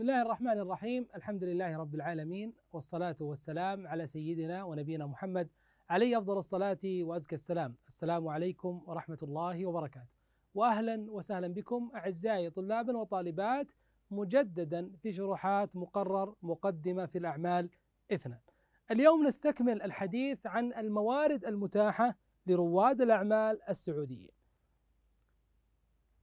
بسم الله الرحمن الرحيم الحمد لله رب العالمين والصلاة والسلام على سيدنا ونبينا محمد عليه أفضل الصلاة وأزكى السلام السلام عليكم ورحمة الله وبركاته وأهلا وسهلا بكم أعزائي طلابا وطالبات مجددا في شروحات مقرر مقدمة في الأعمال اثنان اليوم نستكمل الحديث عن الموارد المتاحة لرواد الأعمال السعوديين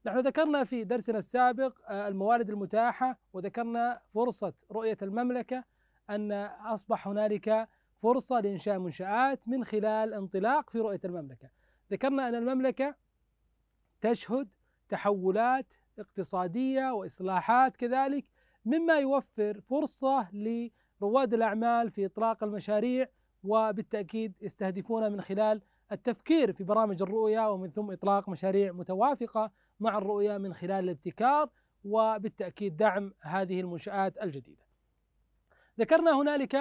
نحن ذكرنا في درسنا السابق آه، الموارد المتاحة وذكرنا فرصة رؤية المملكة أن أصبح هنالك فرصة لإنشاء منشآت من خلال انطلاق في رؤية المملكة ذكرنا أن المملكة تشهد تحولات اقتصادية وإصلاحات كذلك مما يوفر فرصة لرواد الأعمال في إطلاق المشاريع وبالتأكيد يستهدفون من خلال التفكير في برامج الرؤية ومن ثم إطلاق مشاريع متوافقة مع الرؤية من خلال الابتكار وبالتأكيد دعم هذه المنشآت الجديدة ذكرنا هنالك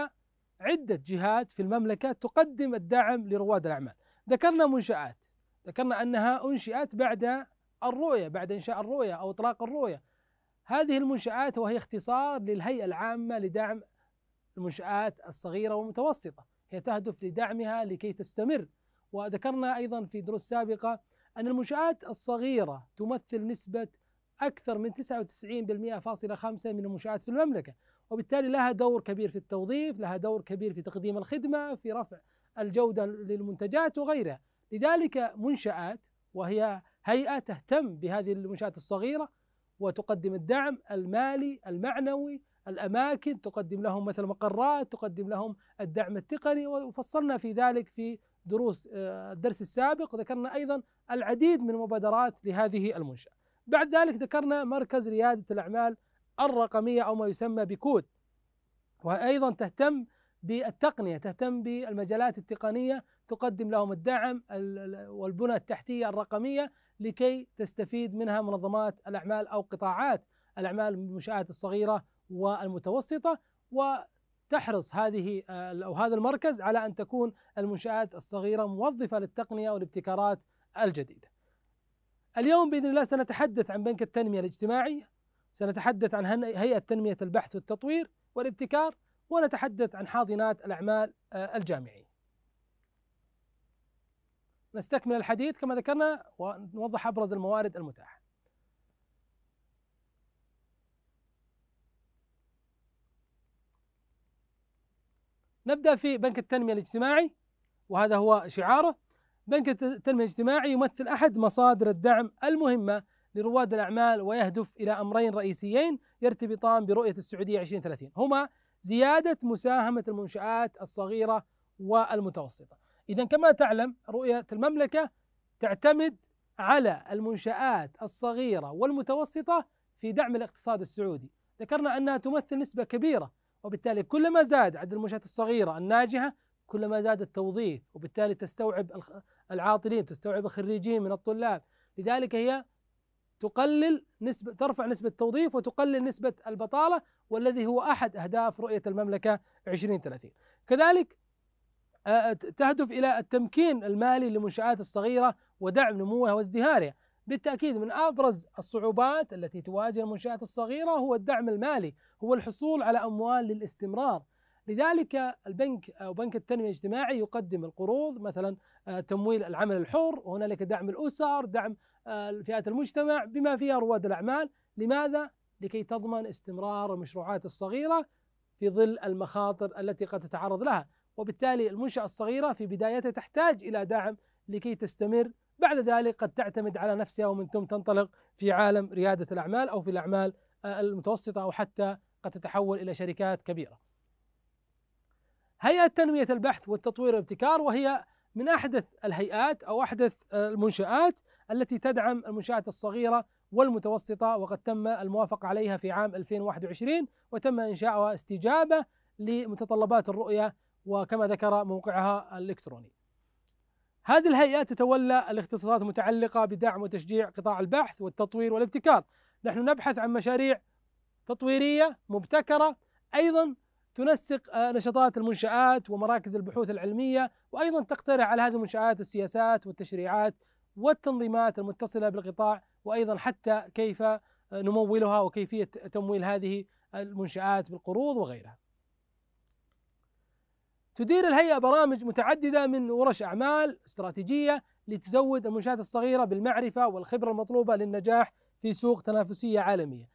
عدة جهات في المملكة تقدم الدعم لرواد الأعمال ذكرنا منشآت ذكرنا أنها أنشئت بعد الرؤية بعد إنشاء الرؤية أو إطلاق الرؤية هذه المنشآت وهي اختصار للهيئة العامة لدعم المنشآت الصغيرة والمتوسطة هي تهدف لدعمها لكي تستمر وذكرنا أيضا في دروس سابقة أن المنشآت الصغيرة تمثل نسبة أكثر من 99.5% من المنشآت في المملكة وبالتالي لها دور كبير في التوظيف لها دور كبير في تقديم الخدمة في رفع الجودة للمنتجات وغيرها لذلك منشآت وهي هيئة تهتم بهذه المنشآت الصغيرة وتقدم الدعم المالي المعنوي الأماكن تقدم لهم مثل مقرات تقدم لهم الدعم التقني وفصلنا في ذلك في دروس آه، الدرس السابق ذكرنا أيضا العديد من المبادرات لهذه المنشأة بعد ذلك ذكرنا مركز ريادة الأعمال الرقمية أو ما يسمى بكود وأيضا تهتم بالتقنية تهتم بالمجالات التقنية تقدم لهم الدعم والبنى التحتية الرقمية لكي تستفيد منها منظمات الأعمال أو قطاعات الأعمال المنشآت الصغيرة والمتوسطة و تحرص هذه آه، او هذا المركز على ان تكون المنشات الصغيره موظفه للتقنيه والابتكارات الجديده. اليوم باذن الله سنتحدث عن بنك التنميه الاجتماعيه، سنتحدث عن هيئه تنميه البحث والتطوير والابتكار، ونتحدث عن حاضنات الاعمال آه، الجامعيه. نستكمل الحديث كما ذكرنا ونوضح ابرز الموارد المتاحه. نبدأ في بنك التنمية الاجتماعي وهذا هو شعاره بنك التنمية الاجتماعي يمثل أحد مصادر الدعم المهمة لرواد الأعمال ويهدف إلى أمرين رئيسيين يرتبطان برؤية السعودية 2030 هما زيادة مساهمة المنشآت الصغيرة والمتوسطة إذا كما تعلم رؤية المملكة تعتمد على المنشآت الصغيرة والمتوسطة في دعم الاقتصاد السعودي ذكرنا أنها تمثل نسبة كبيرة وبالتالي كلما زاد عدد المنشآت الصغيرة الناجحة كلما زاد التوظيف وبالتالي تستوعب العاطلين تستوعب الخريجين من الطلاب لذلك هي تقلل نسبة ترفع نسبة التوظيف وتقلل نسبة البطالة والذي هو أحد أهداف رؤية المملكة 2030 كذلك تهدف إلى التمكين المالي للمنشآت الصغيرة ودعم نموها وازدهارها بالتأكيد من أبرز الصعوبات التي تواجه المنشآت الصغيرة هو الدعم المالي هو الحصول على أموال للاستمرار لذلك البنك أو بنك التنمية الاجتماعي يقدم القروض مثلا آه، تمويل العمل الحر وهنالك دعم الأسر دعم آه، فئات المجتمع بما فيها رواد الأعمال لماذا؟ لكي تضمن استمرار المشروعات الصغيرة في ظل المخاطر التي قد تتعرض لها وبالتالي المنشأة الصغيرة في بدايتها تحتاج إلى دعم لكي تستمر بعد ذلك قد تعتمد على نفسها ومن ثم تنطلق في عالم ريادة الأعمال أو في الأعمال آه، المتوسطة أو حتى قد تتحول إلى شركات كبيرة هيئة تنمية البحث والتطوير والابتكار وهي من أحدث الهيئات أو أحدث آه، المنشآت التي تدعم المنشآت الصغيرة والمتوسطة وقد تم الموافقة عليها في عام 2021 وتم إنشاؤها استجابة لمتطلبات الرؤية وكما ذكر موقعها الإلكتروني هذه الهيئة تتولى الاختصاصات المتعلقة بدعم وتشجيع قطاع البحث والتطوير والابتكار نحن نبحث عن مشاريع تطويرية مبتكرة أيضا تنسق آه، نشاطات المنشآت ومراكز البحوث العلمية وأيضا تقترح على هذه المنشآت السياسات والتشريعات والتنظيمات المتصلة بالقطاع وأيضا حتى كيف آه، نمولها وكيفية تمويل هذه المنشآت بالقروض وغيرها تدير الهيئة برامج متعددة من ورش أعمال استراتيجية لتزود المنشآت الصغيرة بالمعرفة والخبرة المطلوبة للنجاح في سوق تنافسية عالمية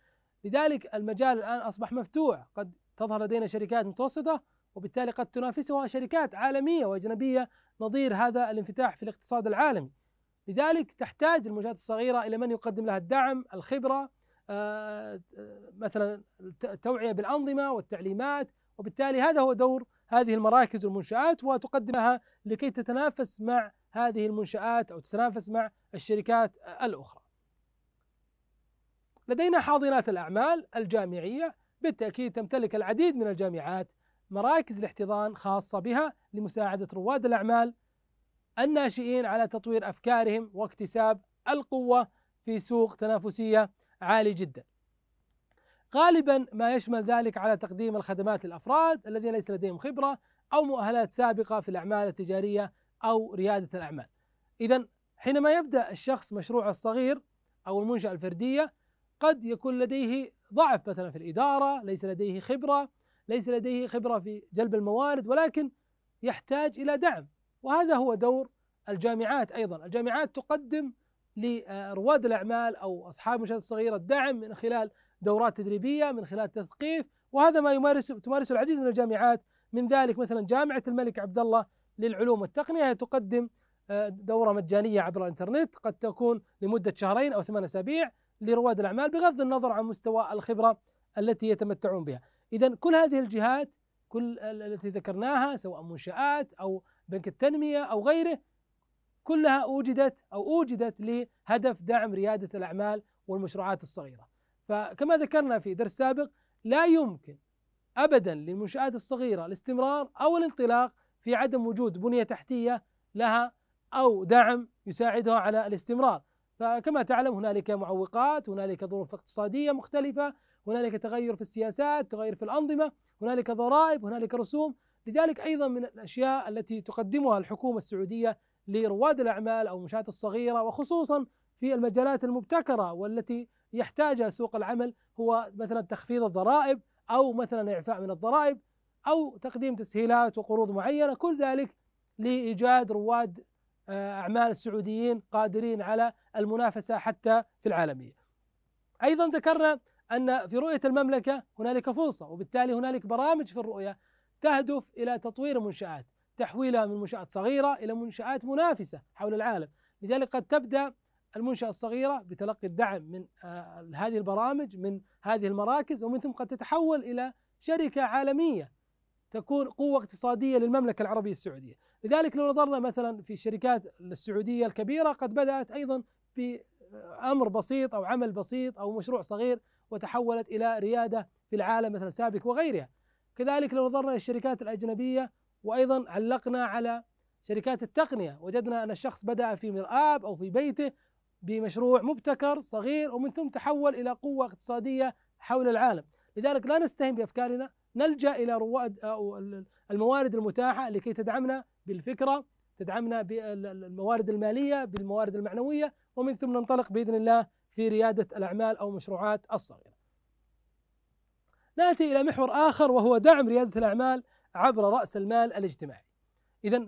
لذلك المجال الآن أصبح مفتوح قد تظهر لدينا شركات متوسطة وبالتالي قد تنافسها شركات عالمية وأجنبية نظير هذا الانفتاح في الاقتصاد العالمي لذلك تحتاج المنشآت الصغيرة إلى من يقدم لها الدعم الخبرة آه، آه، مثلا التوعية بالأنظمة والتعليمات وبالتالي هذا هو دور هذه المراكز والمنشآت وتقدمها لكي تتنافس مع هذه المنشآت أو تتنافس مع الشركات الأخرى لدينا حاضنات الأعمال الجامعية بالتأكيد تمتلك العديد من الجامعات مراكز الاحتضان خاصة بها لمساعدة رواد الأعمال الناشئين على تطوير أفكارهم واكتساب القوة في سوق تنافسية عالي جدا غالبا ما يشمل ذلك على تقديم الخدمات للافراد الذين ليس لديهم خبره او مؤهلات سابقه في الاعمال التجاريه او رياده الاعمال. اذا حينما يبدا الشخص مشروعه الصغير او المنشاه الفرديه قد يكون لديه ضعف مثلا في الاداره، ليس لديه خبره، ليس لديه خبره في جلب الموارد ولكن يحتاج الى دعم وهذا هو دور الجامعات ايضا، الجامعات تقدم لرواد الاعمال او اصحاب المنشات الصغيره الدعم من خلال دورات تدريبيه من خلال تثقيف وهذا ما يمارس تمارسه العديد من الجامعات من ذلك مثلا جامعه الملك عبد الله للعلوم والتقنيه تقدم آه، دوره مجانيه عبر الانترنت قد تكون لمده شهرين او ثمان اسابيع لرواد الاعمال بغض النظر عن مستوى الخبره التي يتمتعون بها. اذا كل هذه الجهات كل التي ذكرناها سواء منشآت أو بنك التنمية أو غيره كلها أوجدت أو أوجدت لهدف دعم ريادة الأعمال والمشروعات الصغيرة فكما ذكرنا في درس سابق لا يمكن ابدا للمنشآت الصغيرة الاستمرار او الانطلاق في عدم وجود بنية تحتية لها او دعم يساعدها على الاستمرار فكما تعلم هنالك معوقات هنالك ظروف اقتصادية مختلفة هنالك تغير في السياسات تغير في الأنظمة هنالك ضرائب هنالك رسوم لذلك أيضا من الأشياء التي تقدمها الحكومة السعودية لرواد الأعمال أو المنشآت الصغيرة وخصوصا في المجالات المبتكرة والتي يحتاجها سوق العمل هو مثلا تخفيض الضرائب او مثلا اعفاء من الضرائب او تقديم تسهيلات وقروض معينه كل ذلك لايجاد رواد آه، اعمال السعوديين قادرين على المنافسه حتى في العالميه. ايضا ذكرنا ان في رؤيه المملكه هنالك فرصه وبالتالي هنالك برامج في الرؤيه تهدف الى تطوير المنشات، تحويلها من منشات صغيره الى منشات منافسه حول العالم، لذلك قد تبدا المنشأة الصغيرة بتلقي الدعم من آه، هذه البرامج من هذه المراكز ومن ثم قد تتحول إلى شركة عالمية تكون قوة اقتصادية للمملكة العربية السعودية لذلك لو نظرنا مثلا في الشركات السعودية الكبيرة قد بدأت أيضا بأمر بسيط أو عمل بسيط أو مشروع صغير وتحولت إلى ريادة في العالم مثلا سابك وغيرها كذلك لو نظرنا للشركات الأجنبية وأيضا علقنا على شركات التقنية وجدنا أن الشخص بدأ في مرآب أو في بيته بمشروع مبتكر صغير ومن ثم تحول الى قوه اقتصاديه حول العالم، لذلك لا نستهين بافكارنا نلجا الى رواد آه، الموارد المتاحه لكي تدعمنا بالفكره، تدعمنا بالموارد الماليه، بالموارد المعنويه، ومن ثم ننطلق باذن الله في رياده الاعمال او المشروعات الصغيره. ناتي الى محور اخر وهو دعم رياده الاعمال عبر راس المال الاجتماعي. اذا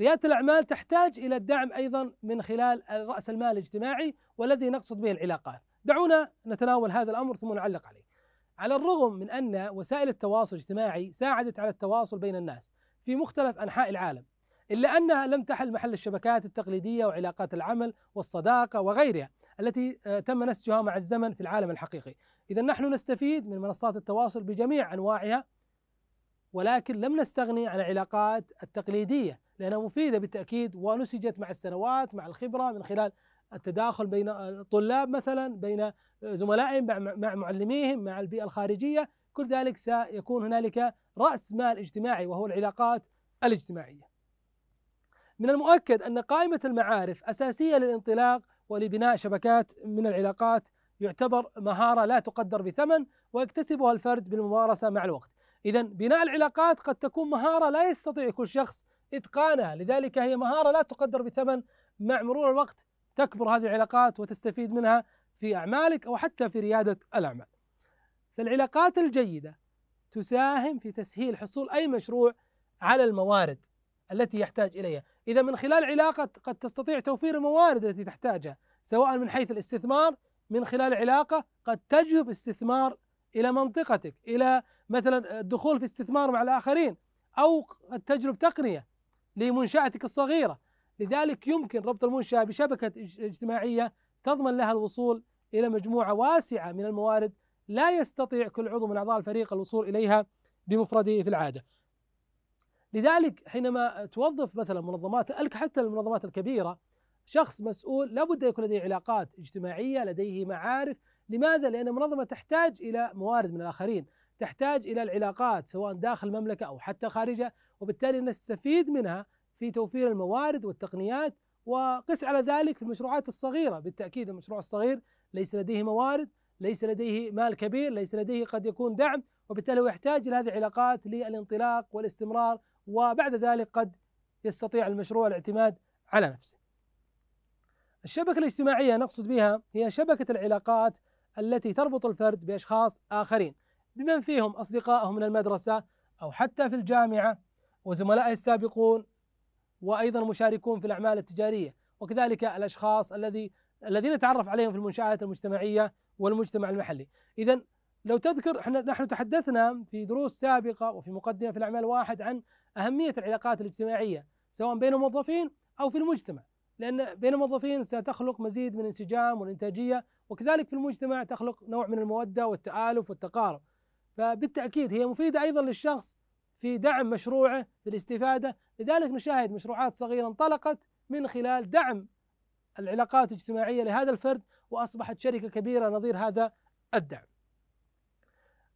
رياده الاعمال تحتاج الى الدعم ايضا من خلال راس المال الاجتماعي والذي نقصد به العلاقات. دعونا نتناول هذا الامر ثم نعلق عليه. على الرغم من ان وسائل التواصل الاجتماعي ساعدت على التواصل بين الناس في مختلف انحاء العالم، الا انها لم تحل محل الشبكات التقليديه وعلاقات العمل والصداقه وغيرها التي آه، تم نسجها مع الزمن في العالم الحقيقي. اذا نحن نستفيد من منصات التواصل بجميع انواعها ولكن لم نستغني عن العلاقات التقليدية لأنها مفيدة بالتأكيد ونسجت مع السنوات مع الخبرة من خلال التداخل بين الطلاب مثلا بين زملائهم مع معلميهم مع البيئة الخارجية كل ذلك سيكون هنالك رأس مال اجتماعي وهو العلاقات الاجتماعية من المؤكد أن قائمة المعارف أساسية للانطلاق ولبناء شبكات من العلاقات يعتبر مهارة لا تقدر بثمن ويكتسبها الفرد بالممارسة مع الوقت إذا بناء العلاقات قد تكون مهارة لا يستطيع كل شخص إتقانها لذلك هي مهارة لا تقدر بثمن مع مرور الوقت تكبر هذه العلاقات وتستفيد منها في أعمالك أو حتى في ريادة الأعمال فالعلاقات الجيدة تساهم في تسهيل حصول أي مشروع على الموارد التي يحتاج إليها إذا من خلال علاقة قد تستطيع توفير الموارد التي تحتاجها سواء من حيث الاستثمار من خلال علاقة قد تجذب استثمار الى منطقتك الى مثلا الدخول في استثمار مع الاخرين او التجربة تقنيه لمنشاتك الصغيره لذلك يمكن ربط المنشاه بشبكه اجتماعيه تضمن لها الوصول الى مجموعه واسعه من الموارد لا يستطيع كل عضو من اعضاء الفريق الوصول اليها بمفرده في العاده. لذلك حينما توظف مثلا منظمات حتى المنظمات الكبيره شخص مسؤول لابد يكون لديه علاقات اجتماعيه، لديه معارف، لماذا؟ لأن المنظمة تحتاج إلى موارد من الآخرين تحتاج إلى العلاقات سواء داخل المملكة أو حتى خارجها وبالتالي نستفيد منها في توفير الموارد والتقنيات وقس على ذلك في المشروعات الصغيرة بالتأكيد المشروع الصغير ليس لديه موارد ليس لديه مال كبير ليس لديه قد يكون دعم وبالتالي هو يحتاج إلى هذه العلاقات للانطلاق والاستمرار وبعد ذلك قد يستطيع المشروع الاعتماد على نفسه الشبكة الاجتماعية نقصد بها هي شبكة العلاقات التي تربط الفرد بأشخاص آخرين بمن فيهم أصدقائه من المدرسة أو حتى في الجامعة وزملائه السابقون وأيضا مشاركون في الأعمال التجارية وكذلك الأشخاص الذي الذين نتعرف عليهم في المنشآت المجتمعية والمجتمع المحلي إذا لو تذكر احنا نحن تحدثنا في دروس سابقة وفي مقدمة في الأعمال واحد عن أهمية العلاقات الاجتماعية سواء بين الموظفين أو في المجتمع لأن بين الموظفين ستخلق مزيد من الانسجام والإنتاجية وكذلك في المجتمع تخلق نوع من المودة والتآلف والتقارب فبالتأكيد هي مفيدة أيضا للشخص في دعم مشروعه في الاستفادة لذلك نشاهد مشروعات صغيرة انطلقت من خلال دعم العلاقات الاجتماعية لهذا الفرد وأصبحت شركة كبيرة نظير هذا الدعم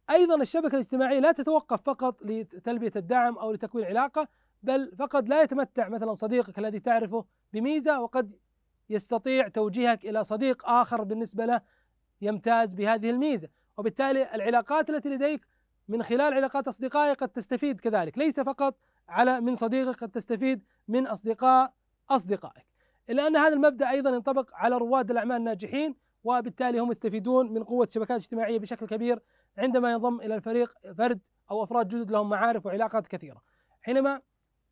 أيضا الشبكة الاجتماعية لا تتوقف فقط لتلبية الدعم أو لتكوين علاقة بل فقد لا يتمتع مثلا صديقك الذي تعرفه بميزه وقد يستطيع توجيهك الى صديق اخر بالنسبه له يمتاز بهذه الميزه وبالتالي العلاقات التي لديك من خلال علاقات اصدقائك قد تستفيد كذلك ليس فقط على من صديقك قد تستفيد من اصدقاء اصدقائك الا ان هذا المبدا ايضا ينطبق على رواد الاعمال الناجحين وبالتالي هم يستفيدون من قوه الشبكات الاجتماعيه بشكل كبير عندما ينضم الى الفريق فرد او افراد جدد لهم معارف وعلاقات كثيره حينما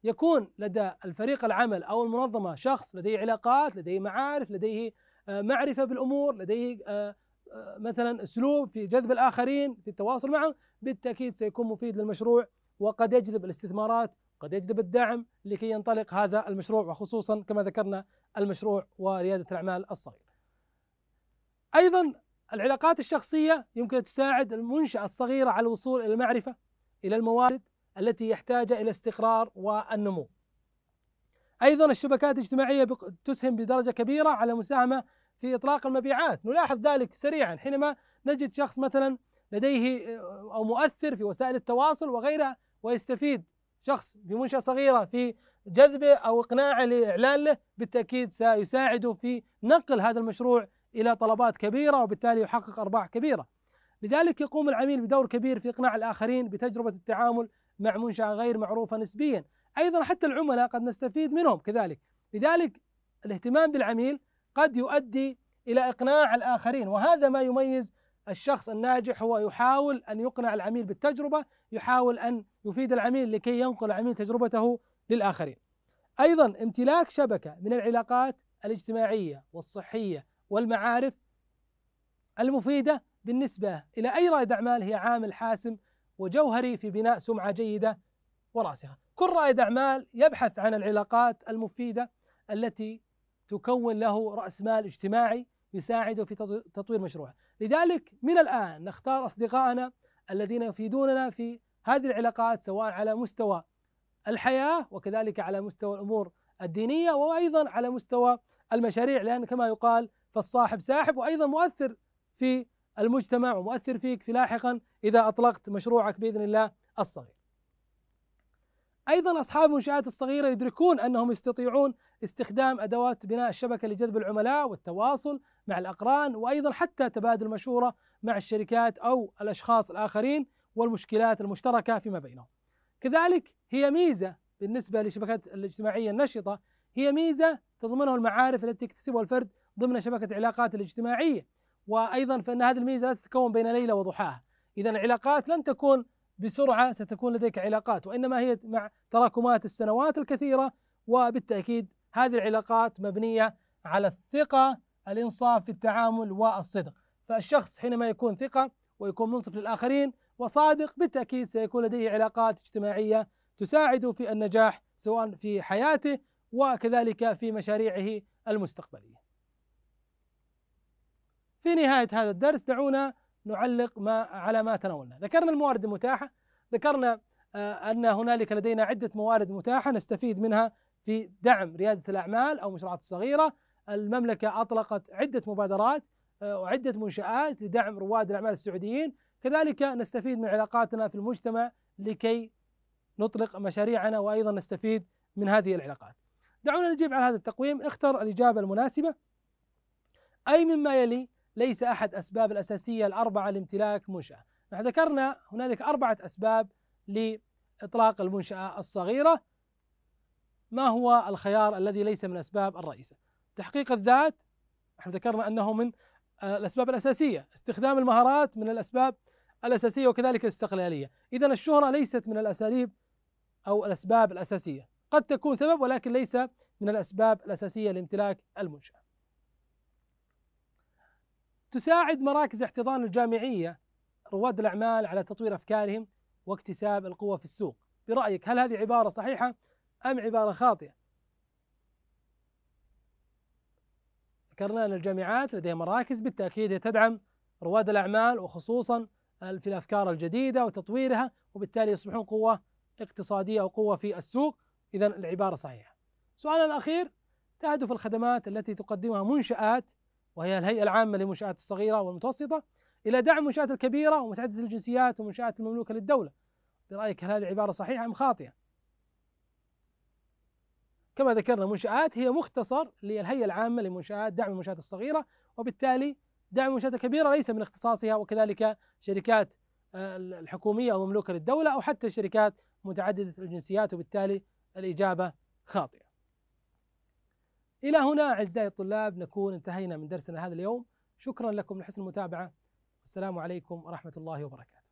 يكون لدى الفريق العمل او المنظمه شخص لديه علاقات، لديه معارف، لديه آه، معرفه بالامور، لديه آه، آه، مثلا اسلوب في جذب الاخرين، في التواصل معهم، بالتاكيد سيكون مفيد للمشروع وقد يجذب الاستثمارات، قد يجذب الدعم لكي ينطلق هذا المشروع وخصوصا كما ذكرنا المشروع ورياده الاعمال الصغيره. ايضا العلاقات الشخصيه يمكن تساعد المنشاه الصغيره على الوصول الى المعرفه، الى الموارد، التي يحتاج الى استقرار والنمو. ايضا الشبكات الاجتماعيه تسهم بدرجه كبيره على مساهمه في اطلاق المبيعات، نلاحظ ذلك سريعا حينما نجد شخص مثلا لديه او مؤثر في وسائل التواصل وغيرها ويستفيد شخص في منشاه صغيره في جذبه او اقناعه لاعلان له بالتاكيد سيساعده في نقل هذا المشروع الى طلبات كبيره وبالتالي يحقق ارباح كبيره. لذلك يقوم العميل بدور كبير في اقناع الاخرين بتجربه التعامل مع منشأة غير معروفة نسبيا أيضا حتى العملاء قد نستفيد منهم كذلك لذلك الاهتمام بالعميل قد يؤدي إلى إقناع الآخرين وهذا ما يميز الشخص الناجح هو يحاول أن يقنع العميل بالتجربة يحاول أن يفيد العميل لكي ينقل العميل تجربته للآخرين أيضا امتلاك شبكة من العلاقات الاجتماعية والصحية والمعارف المفيدة بالنسبة إلى أي رائد أعمال هي عامل حاسم وجوهري في بناء سمعة جيدة وراسخة كل رائد أعمال يبحث عن العلاقات المفيدة التي تكون له رأس مال اجتماعي يساعده في تطوير مشروعه لذلك من الآن نختار أصدقائنا الذين يفيدوننا في هذه العلاقات سواء على مستوى الحياة وكذلك على مستوى الأمور الدينية وأيضا على مستوى المشاريع لأن كما يقال فالصاحب ساحب وأيضا مؤثر في المجتمع ومؤثر فيك في لاحقا إذا أطلقت مشروعك بإذن الله الصغير أيضا أصحاب المنشآت الصغيرة يدركون أنهم يستطيعون استخدام أدوات بناء الشبكة لجذب العملاء والتواصل مع الأقران وأيضا حتى تبادل مشورة مع الشركات أو الأشخاص الآخرين والمشكلات المشتركة فيما بينهم كذلك هي ميزة بالنسبة للشبكات الاجتماعية النشطة هي ميزة تضمنها المعارف التي يكتسبها الفرد ضمن شبكة العلاقات الاجتماعية وايضا فان هذه الميزه لا تتكون بين ليله وضحاها اذا العلاقات لن تكون بسرعه ستكون لديك علاقات وانما هي مع تراكمات السنوات الكثيره وبالتاكيد هذه العلاقات مبنيه على الثقه الانصاف في التعامل والصدق فالشخص حينما يكون ثقه ويكون منصف للاخرين وصادق بالتاكيد سيكون لديه علاقات اجتماعيه تساعده في النجاح سواء في حياته وكذلك في مشاريعه المستقبليه في نهاية هذا الدرس دعونا نعلق ما على ما تناولنا ذكرنا الموارد المتاحة ذكرنا آه، أن هنالك لدينا عدة موارد متاحة نستفيد منها في دعم ريادة الأعمال أو المشروعات الصغيرة المملكة أطلقت عدة مبادرات آه، وعدة منشآت لدعم رواد الأعمال السعوديين كذلك نستفيد من علاقاتنا في المجتمع لكي نطلق مشاريعنا وأيضا نستفيد من هذه العلاقات دعونا نجيب على هذا التقويم اختر الإجابة المناسبة أي مما يلي ليس أحد أسباب الأساسية الأربعة لامتلاك منشأة نحن ذكرنا هنالك أربعة أسباب لإطلاق المنشأة الصغيرة ما هو الخيار الذي ليس من أسباب الرئيسة تحقيق الذات نحن ذكرنا أنه من آه، الأسباب الأساسية استخدام المهارات من الأسباب الأساسية وكذلك الاستقلالية إذا الشهرة ليست من الأساليب أو الأسباب الأساسية قد تكون سبب ولكن ليس من الأسباب الأساسية لامتلاك المنشأة تساعد مراكز احتضان الجامعية رواد الأعمال على تطوير أفكارهم واكتساب القوة في السوق برأيك هل هذه عبارة صحيحة أم عبارة خاطئة ذكرنا أن الجامعات لديها مراكز بالتأكيد هي تدعم رواد الأعمال وخصوصا في الأفكار الجديدة وتطويرها وبالتالي يصبحون قوة اقتصادية أو قوة في السوق إذا العبارة صحيحة سؤالنا الأخير تهدف الخدمات التي تقدمها منشآت وهي الهيئة العامة للمنشآت الصغيرة والمتوسطة إلى دعم المنشآت الكبيرة ومتعددة الجنسيات والمنشآت المملوكة للدولة برأيك هل هذه العباره صحيحة أم خاطئة؟ كما ذكرنا منشآت هي مختصر للهيئة العامة للمنشآت دعم المنشآت الصغيرة وبالتالي دعم المنشآت الكبيرة ليس من اختصاصها وكذلك شركات آه، الحكومية أو مملوكة للدولة أو حتى الشركات متعددة الجنسيات وبالتالي الإجابة خاطئة إلى هنا أعزائي الطلاب نكون انتهينا من درسنا هذا اليوم شكرا لكم لحسن المتابعة والسلام عليكم ورحمة الله وبركاته